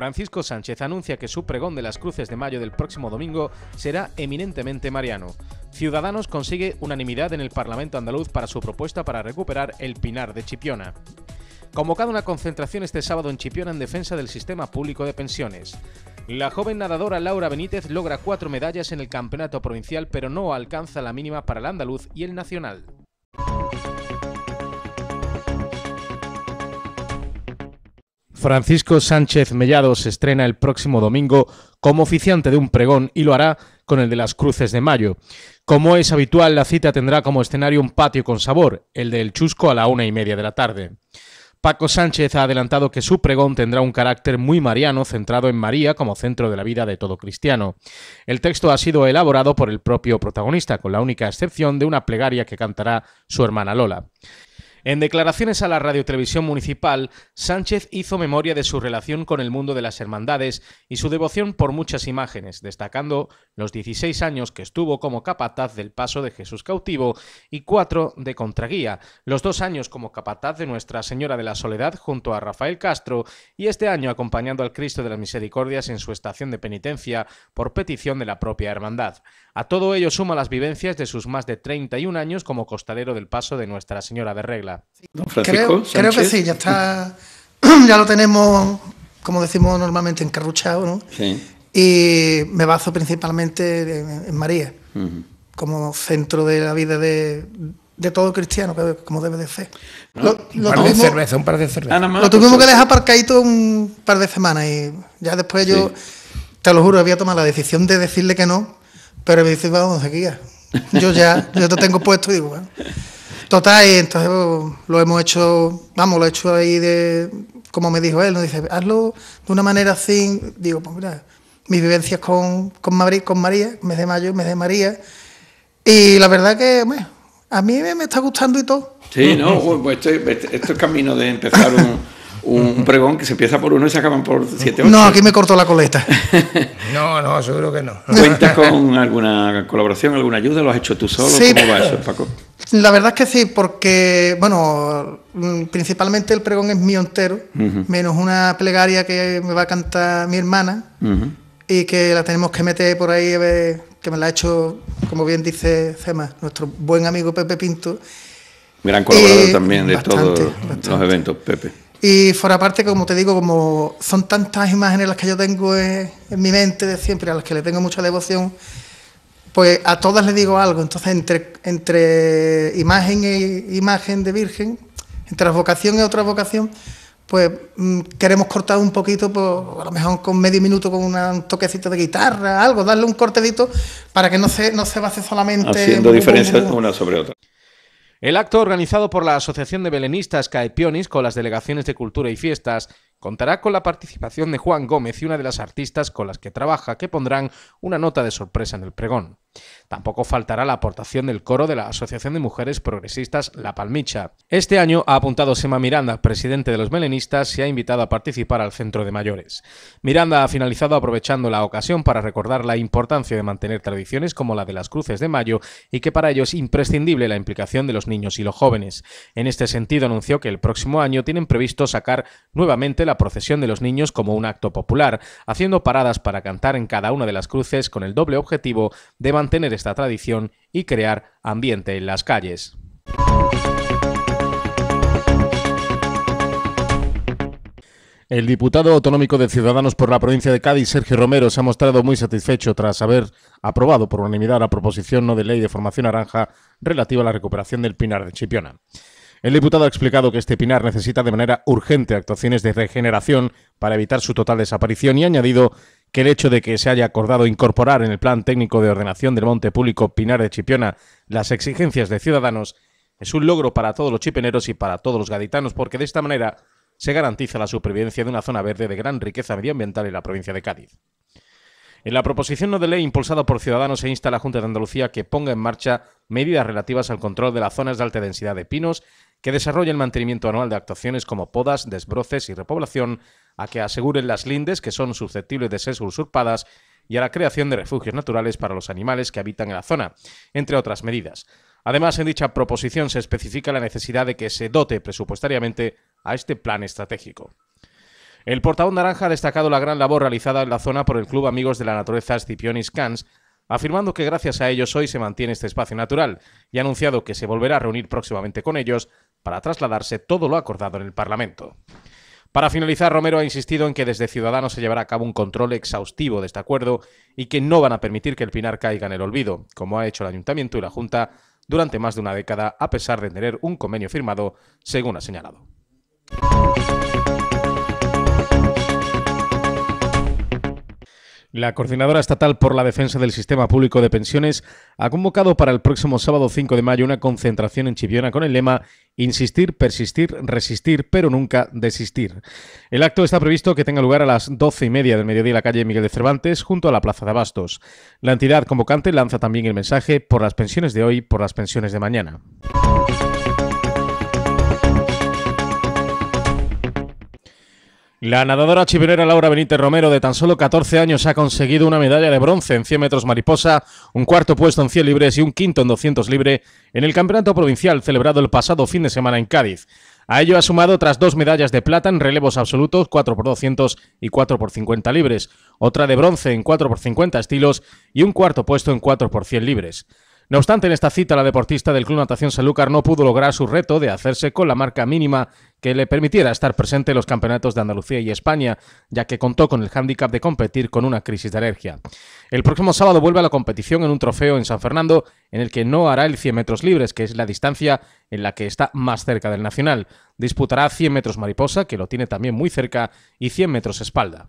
Francisco Sánchez anuncia que su pregón de las cruces de mayo del próximo domingo será eminentemente mariano. Ciudadanos consigue unanimidad en el Parlamento andaluz para su propuesta para recuperar el Pinar de Chipiona. Convocada una concentración este sábado en Chipiona en defensa del sistema público de pensiones. La joven nadadora Laura Benítez logra cuatro medallas en el campeonato provincial, pero no alcanza la mínima para el andaluz y el nacional. Francisco Sánchez Mellado se estrena el próximo domingo como oficiante de un pregón y lo hará con el de las Cruces de Mayo. Como es habitual, la cita tendrá como escenario un patio con sabor, el del Chusco a la una y media de la tarde. Paco Sánchez ha adelantado que su pregón tendrá un carácter muy mariano, centrado en María como centro de la vida de todo cristiano. El texto ha sido elaborado por el propio protagonista, con la única excepción de una plegaria que cantará su hermana Lola. En declaraciones a la televisión municipal, Sánchez hizo memoria de su relación con el mundo de las hermandades y su devoción por muchas imágenes, destacando los 16 años que estuvo como capataz del paso de Jesús cautivo y cuatro de contraguía, los dos años como capataz de Nuestra Señora de la Soledad junto a Rafael Castro y este año acompañando al Cristo de las Misericordias en su estación de penitencia por petición de la propia hermandad. A todo ello suma las vivencias de sus más de 31 años como costalero del paso de Nuestra Señora de Regla. Don creo, creo, que sí, ya está, ya lo tenemos, como decimos normalmente, encarruchado, ¿no? Sí. Y me baso principalmente en, María, como centro de la vida de, de todo cristiano, como debe de ser. Ah. un, par de tuvimos, cerveza, un par de cervezas. lo tuvimos pues, que dejar aparcadito un par de semanas y ya después yo, te lo juro, había tomado la decisión de decirle que no pero me dice, vamos, aquí Yo ya, yo te tengo puesto y digo, bueno. Total, y entonces pues, lo hemos hecho, vamos, lo he hecho ahí de, como me dijo él, nos dice, hazlo de una manera así. Digo, pues mira, mis vivencias con, con, María, mes de mayo, mes de María. Y la verdad que, bueno, a mí me está gustando y todo. Sí, no, pues este, camino de empezar un un pregón que se empieza por uno y se acaban por siete ocho. No, aquí me cortó la coleta. no, no, seguro que no. ¿Cuentas con alguna colaboración, alguna ayuda? ¿Lo has hecho tú solo? Sí, ¿Cómo va eso, Paco? La verdad es que sí, porque, bueno, mm, principalmente el pregón es mío entero, menos una plegaria que me va a cantar mi hermana y que la tenemos que meter por ahí, que me la ha hecho, como bien dice Cema, nuestro buen amigo Pepe Pinto. Gran colaborador también de todos los eventos, Pepe. Y fuera parte, como te digo, como son tantas imágenes las que yo tengo eh, en, mi mente de siempre, a las que le tengo mucha devoción, pues a todas le digo algo. Entonces, entre, entre imagen e imagen de Virgen, entre vocación y e otra vocación, pues mm, queremos cortar un poquito, pues, a lo mejor con medio minuto, con un toquecito de guitarra, algo, darle un cortedito para que no se, no se base solamente. Haciendo diferencias una sobre otra. El acto organizado por la Asociación de Belenistas Caepionis con las delegaciones de Cultura y Fiestas Contará con la participación de Juan Gómez y una de las artistas con las que trabaja, que pondrán una nota de sorpresa en el pregón. Tampoco faltará la aportación del coro de la Asociación de Mujeres Progresistas La Palmicha. Este año ha apuntado Sema Miranda, presidente de los melenistas, y ha invitado a participar al Centro de Mayores. Miranda ha finalizado aprovechando la ocasión para recordar la importancia de mantener tradiciones como la de las cruces de mayo y que para ello es imprescindible la implicación de los niños y los jóvenes. En este sentido anunció que el próximo año tienen previsto sacar nuevamente la la procesión de los niños como un acto popular, haciendo paradas para cantar en cada una de las cruces con el doble objetivo de mantener esta tradición y crear ambiente en las calles. El diputado autonómico de Ciudadanos por la provincia de Cádiz, Sergio Romero, se ha mostrado muy satisfecho tras haber aprobado por unanimidad la proposición no de ley de formación naranja relativa a la recuperación del Pinar de Chipiona. El diputado ha explicado que este pinar necesita de manera urgente actuaciones de regeneración para evitar su total desaparición y ha añadido que el hecho de que se haya acordado incorporar en el plan técnico de ordenación del monte público Pinar de Chipiona las exigencias de ciudadanos es un logro para todos los chipeneros y para todos los gaditanos porque de esta manera se garantiza la supervivencia de una zona verde de gran riqueza medioambiental en la provincia de Cádiz. En la proposición no de ley impulsada por Ciudadanos se insta a la Junta de Andalucía que ponga en marcha medidas relativas al control de las zonas de alta densidad de pinos que desarrolle el mantenimiento anual de actuaciones como podas, desbroces y repoblación, a que aseguren las lindes que son susceptibles de ser usurpadas y a la creación de refugios naturales para los animales que habitan en la zona, entre otras medidas. Además, en dicha proposición se especifica la necesidad de que se dote presupuestariamente a este plan estratégico. El portavoz naranja ha destacado la gran labor realizada en la zona por el Club Amigos de la Naturaleza Scipionis Cans, afirmando que gracias a ellos hoy se mantiene este espacio natural y ha anunciado que se volverá a reunir próximamente con ellos para trasladarse todo lo acordado en el Parlamento. Para finalizar, Romero ha insistido en que desde Ciudadanos se llevará a cabo un control exhaustivo de este acuerdo y que no van a permitir que el Pinar caiga en el olvido, como ha hecho el Ayuntamiento y la Junta durante más de una década, a pesar de tener un convenio firmado, según ha señalado. La Coordinadora Estatal por la Defensa del Sistema Público de Pensiones ha convocado para el próximo sábado 5 de mayo una concentración en Chiviona con el lema insistir, persistir, resistir, pero nunca desistir. El acto está previsto que tenga lugar a las doce y media del mediodía en la calle Miguel de Cervantes, junto a la Plaza de Abastos. La entidad convocante lanza también el mensaje por las pensiones de hoy, por las pensiones de mañana. La nadadora chivinera Laura Benítez Romero, de tan solo 14 años, ha conseguido una medalla de bronce en 100 metros mariposa, un cuarto puesto en 100 libres y un quinto en 200 libres en el Campeonato Provincial celebrado el pasado fin de semana en Cádiz. A ello ha sumado tras dos medallas de plata en relevos absolutos, 4x200 y 4x50 libres, otra de bronce en 4x50 estilos y un cuarto puesto en 4x100 libres. No obstante, en esta cita la deportista del Club Natación Sanlúcar no pudo lograr su reto de hacerse con la marca mínima que le permitiera estar presente en los campeonatos de Andalucía y España, ya que contó con el hándicap de competir con una crisis de alergia. El próximo sábado vuelve a la competición en un trofeo en San Fernando, en el que no hará el 100 metros libres, que es la distancia en la que está más cerca del Nacional. Disputará 100 metros mariposa, que lo tiene también muy cerca, y 100 metros espalda.